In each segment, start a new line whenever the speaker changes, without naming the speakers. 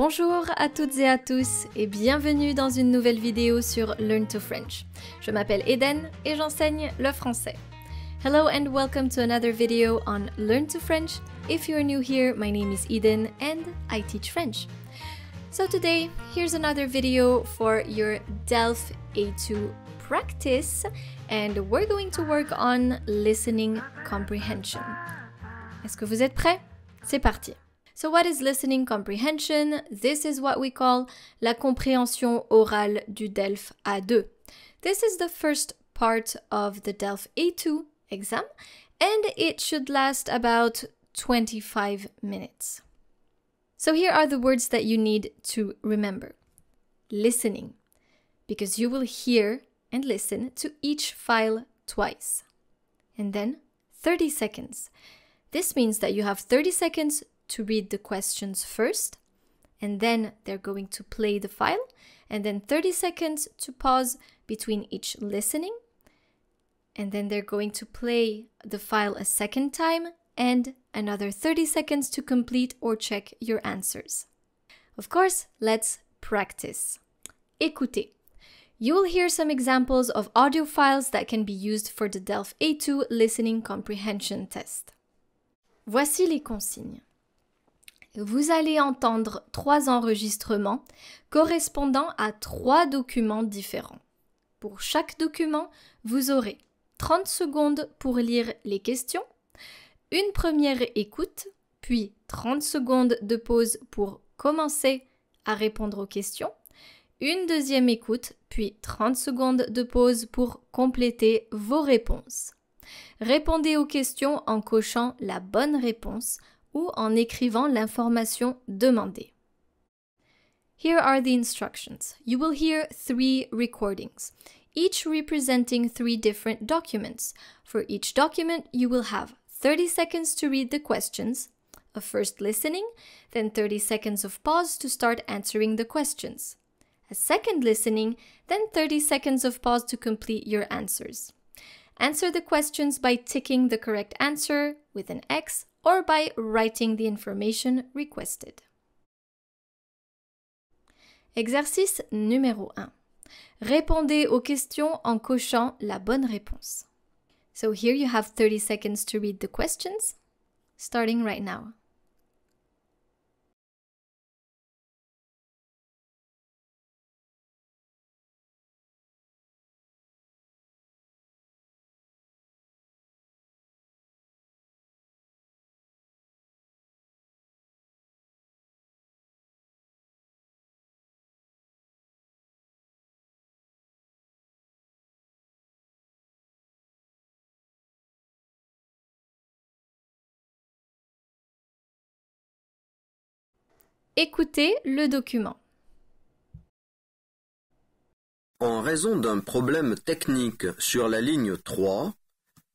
Bonjour à toutes et à tous et bienvenue dans une nouvelle vidéo sur Learn to French. Je m'appelle Eden et j'enseigne le français. Hello and welcome to another video on Learn to French. If you're new here, my name is Eden and I teach French. So today, here's another video for your DELF A2 practice and we're going to work on listening comprehension. Est-ce que vous êtes prêts? C'est parti! So what is listening comprehension? This is what we call la compréhension orale du DELF A2. This is the first part of the DELF A2 exam and it should last about 25 minutes. So here are the words that you need to remember. Listening, because you will hear and listen to each file twice. And then 30 seconds. This means that you have 30 seconds to read the questions first, and then they're going to play the file, and then 30 seconds to pause between each listening, and then they're going to play the file a second time and another 30 seconds to complete or check your answers. Of course, let's practice. Écoutez. You will hear some examples of audio files that can be used for the DELF A2 Listening Comprehension Test. Voici les consignes. Vous allez entendre trois enregistrements correspondant à trois documents différents. Pour chaque document, vous aurez 30 secondes pour lire les questions, une première écoute, puis 30 secondes de pause pour commencer à répondre aux questions, une deuxième écoute, puis 30 secondes de pause pour compléter vos réponses. Répondez aux questions en cochant la bonne réponse ou en écrivant l'information demandée. Here are the instructions. You will hear three recordings, each representing three different documents. For each document, you will have 30 seconds to read the questions, a first listening, then 30 seconds of pause to start answering the questions, a second listening, then 30 seconds of pause to complete your answers. Answer the questions by ticking the correct answer with an X or by writing the information requested. Exercice numéro 1. Répondez aux questions en cochant la bonne réponse. So here you have 30 seconds to read the
questions, starting right now. Écoutez le document.
En raison d'un problème technique sur la ligne 3,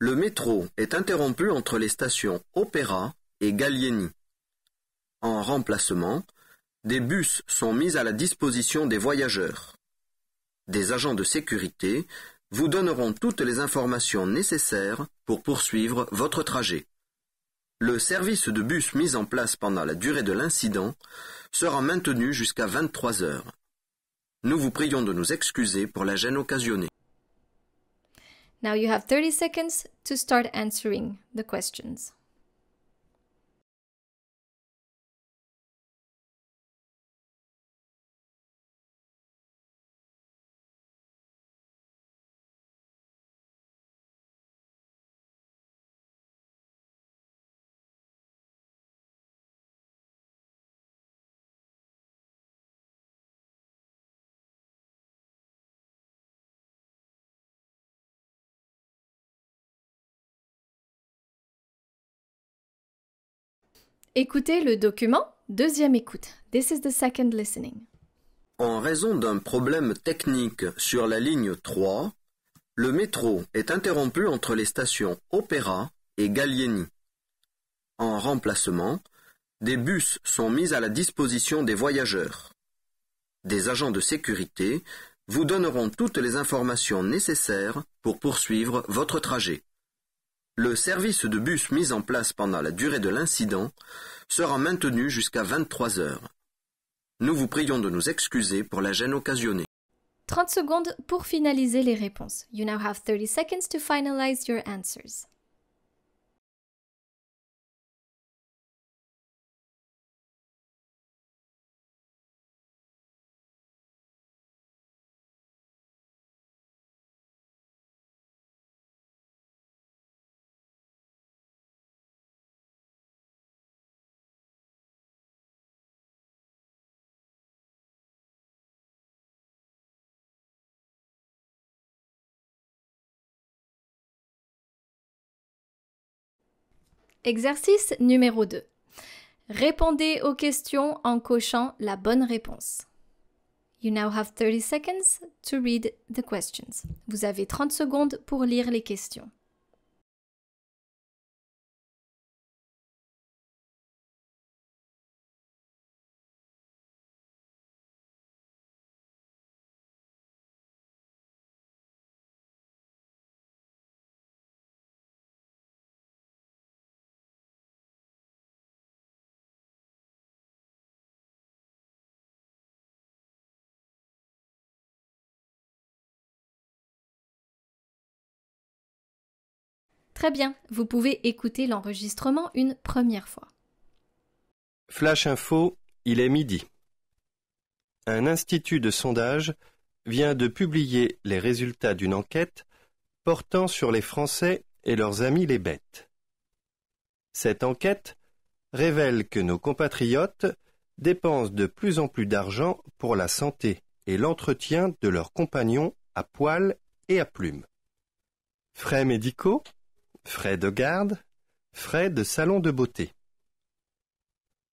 le métro est interrompu entre les stations Opéra et Gallieni. En remplacement, des bus sont mis à la disposition des voyageurs. Des agents de sécurité vous donneront toutes les informations nécessaires pour poursuivre votre trajet. Le service de bus mis en place pendant la durée de l'incident sera maintenu jusqu'à 23 heures. Nous vous prions de nous excuser pour la gêne occasionnée.
Now you have 30 seconds to start answering the questions. Écoutez le document, deuxième écoute. This is the
second listening.
En raison d'un problème technique sur la ligne 3, le métro est interrompu entre les stations Opéra et Gallieni. En remplacement, des bus sont mis à la disposition des voyageurs. Des agents de sécurité vous donneront toutes les informations nécessaires pour poursuivre votre trajet. Le service de bus mis en place pendant la durée de l'incident sera maintenu jusqu'à 23 heures. Nous vous prions de nous excuser pour la gêne occasionnée.
30 secondes pour finaliser les
réponses. You now have 30 seconds to finalize your answers. Exercice numéro 2. Répondez aux questions en cochant
la bonne réponse. You now have 30 seconds to read the questions.
Vous avez 30 secondes pour lire les questions. Très bien, vous pouvez écouter
l'enregistrement une première fois.
Flash Info, il est midi. Un institut de sondage vient de publier les résultats d'une enquête portant sur les Français et leurs amis les bêtes. Cette enquête révèle que nos compatriotes dépensent de plus en plus d'argent pour la santé et l'entretien de leurs compagnons à poils et à plumes. Frais médicaux frais de garde, frais de salon de beauté.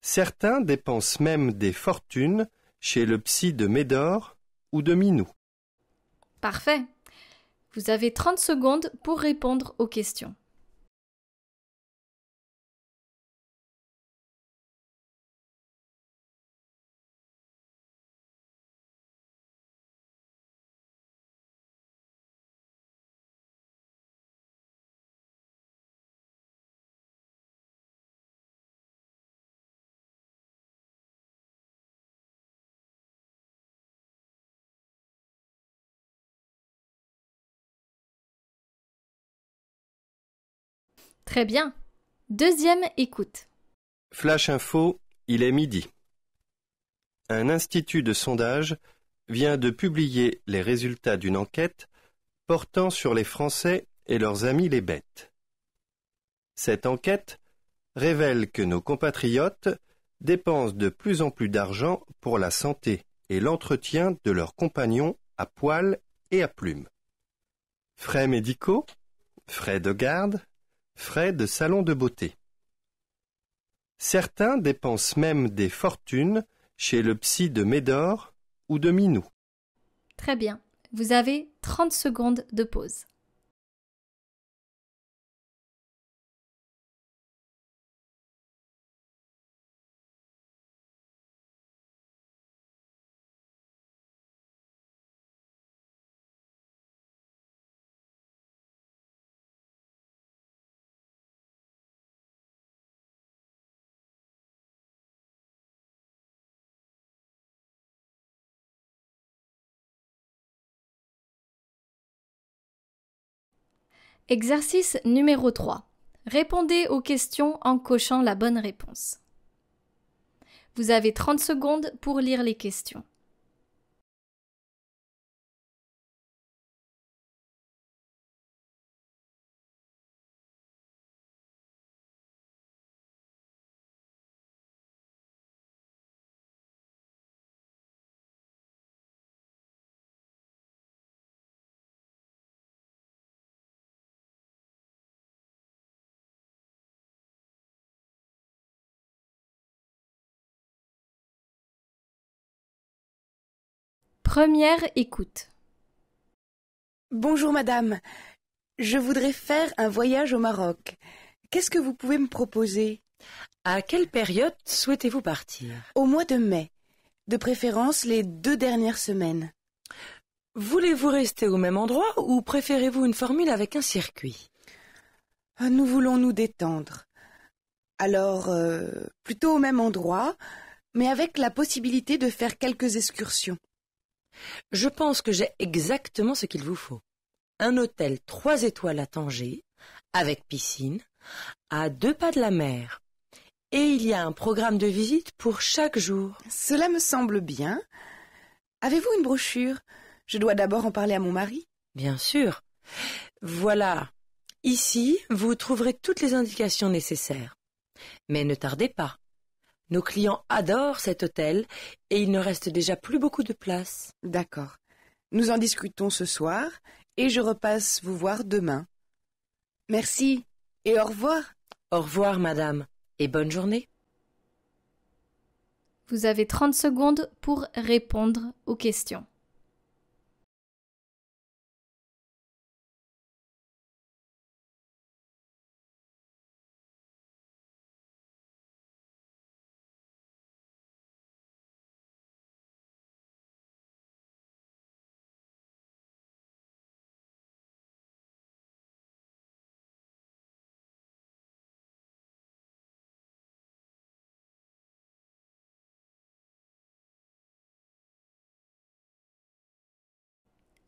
Certains dépensent même des fortunes chez le psy de Médor ou de Minou.
Parfait.
Vous avez 30 secondes pour répondre aux questions. Très bien. Deuxième écoute.
Flash info, il est midi. Un institut de sondage vient de publier les résultats d'une enquête portant sur les Français et leurs amis les bêtes. Cette enquête révèle que nos compatriotes dépensent de plus en plus d'argent pour la santé et l'entretien de leurs compagnons à poils et à plumes. Frais médicaux, frais de garde, Frais de salon de beauté. Certains dépensent même des fortunes chez le psy de Médor ou de Minou.
Très bien, vous avez 30 secondes de pause. Exercice numéro 3. Répondez aux
questions en cochant la bonne réponse. Vous avez 30 secondes pour
lire les questions. Première écoute.
Bonjour madame, je voudrais faire un voyage au Maroc. Qu'est-ce que vous pouvez me proposer À quelle période souhaitez-vous partir Au mois de mai, de préférence les deux dernières semaines. Voulez-vous rester au même endroit ou préférez-vous une formule avec un circuit euh, Nous voulons nous détendre. Alors, euh, plutôt au même endroit, mais avec la possibilité de faire quelques excursions. Je pense que j'ai exactement ce qu'il vous faut. Un hôtel trois étoiles à Tanger, avec piscine, à deux pas de la mer. Et il y a un programme de visite pour chaque jour. Cela me semble bien. Avez-vous une brochure Je dois d'abord en parler à mon mari. Bien sûr. Voilà. Ici, vous trouverez toutes les indications nécessaires. Mais ne tardez pas. Nos clients adorent cet hôtel et il ne reste déjà plus beaucoup de place. D'accord. Nous en discutons ce soir et je repasse vous voir demain. Merci et au revoir. Au revoir, madame, et bonne journée.
Vous avez 30 secondes
pour répondre aux questions.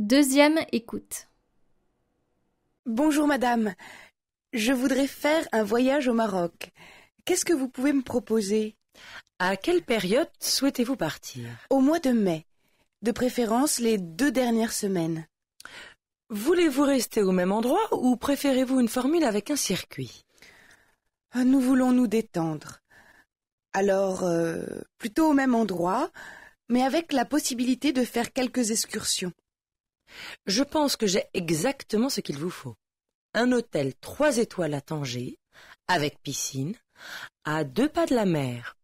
Deuxième écoute. Bonjour madame, je voudrais faire un voyage au
Maroc. Qu'est-ce que vous pouvez me proposer À quelle période souhaitez-vous partir Au mois de mai, de préférence les deux dernières semaines. Voulez-vous rester au même endroit ou préférez-vous une formule avec un circuit euh, Nous voulons nous détendre. Alors, euh, plutôt au même endroit, mais avec la possibilité de faire quelques excursions. Je pense que j'ai exactement ce qu'il vous faut. Un hôtel trois étoiles à Tanger, avec piscine, à deux pas de la mer.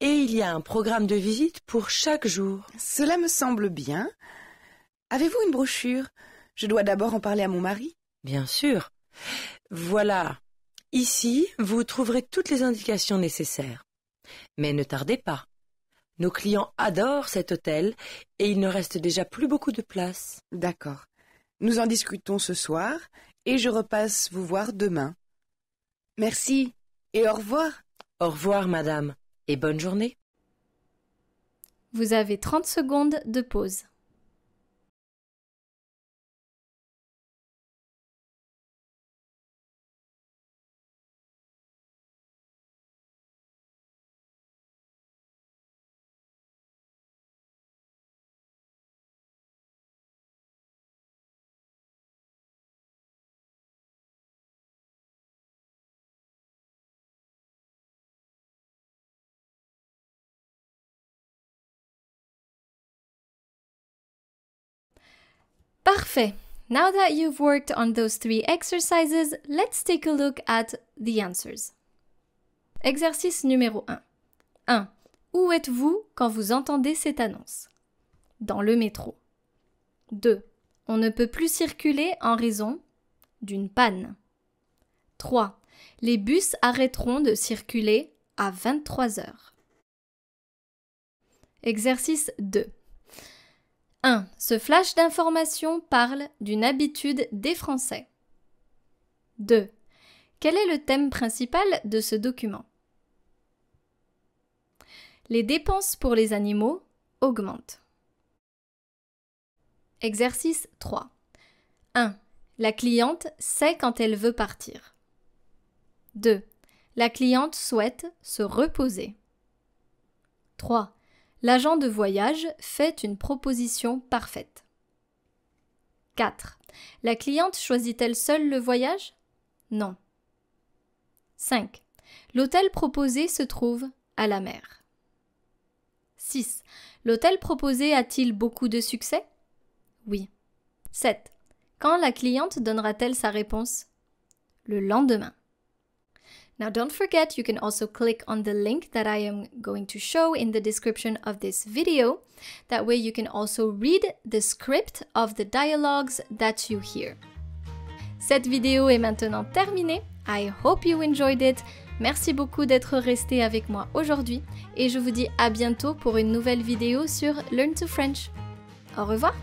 Et il y a un programme de visite pour chaque jour. Cela me semble bien. Avez-vous une brochure Je dois d'abord en parler à mon mari. Bien sûr. Voilà. Ici, vous trouverez toutes les indications nécessaires. Mais ne tardez pas. Nos clients adorent cet hôtel et il ne reste déjà plus beaucoup de place. D'accord. Nous en discutons ce soir et je repasse vous voir demain. Merci et au revoir. Au revoir, madame, et bonne journée.
Vous avez 30 secondes de pause. Parfait.
Now that you've worked on those three exercises, let's take a look at the answers. Exercice numéro 1. 1. Où êtes-vous quand vous entendez cette annonce Dans le métro. 2. On ne peut plus circuler en raison d'une panne. 3. Les bus arrêteront de circuler à 23 heures. Exercice 2. 1. Ce flash d'information parle d'une habitude des Français. 2. Quel est le thème principal de ce document Les dépenses pour les animaux augmentent. Exercice 3. 1. La cliente sait quand elle veut partir. 2. La cliente souhaite se reposer. 3. L'agent de voyage fait une proposition parfaite. 4. La cliente choisit-elle seule le voyage Non. 5. L'hôtel proposé se trouve à la mer. 6. L'hôtel proposé a-t-il beaucoup de succès Oui. 7. Quand la cliente donnera-t-elle sa réponse Le lendemain. Now don't forget you can also click on the link that I am going to show in the description of this video. That way you can also read the script of the dialogues that you hear. Cette vidéo est maintenant terminée. I hope you enjoyed it. Merci beaucoup d'être resté avec moi aujourd'hui et je vous dis à bientôt pour une nouvelle vidéo sur Learn to French. Au revoir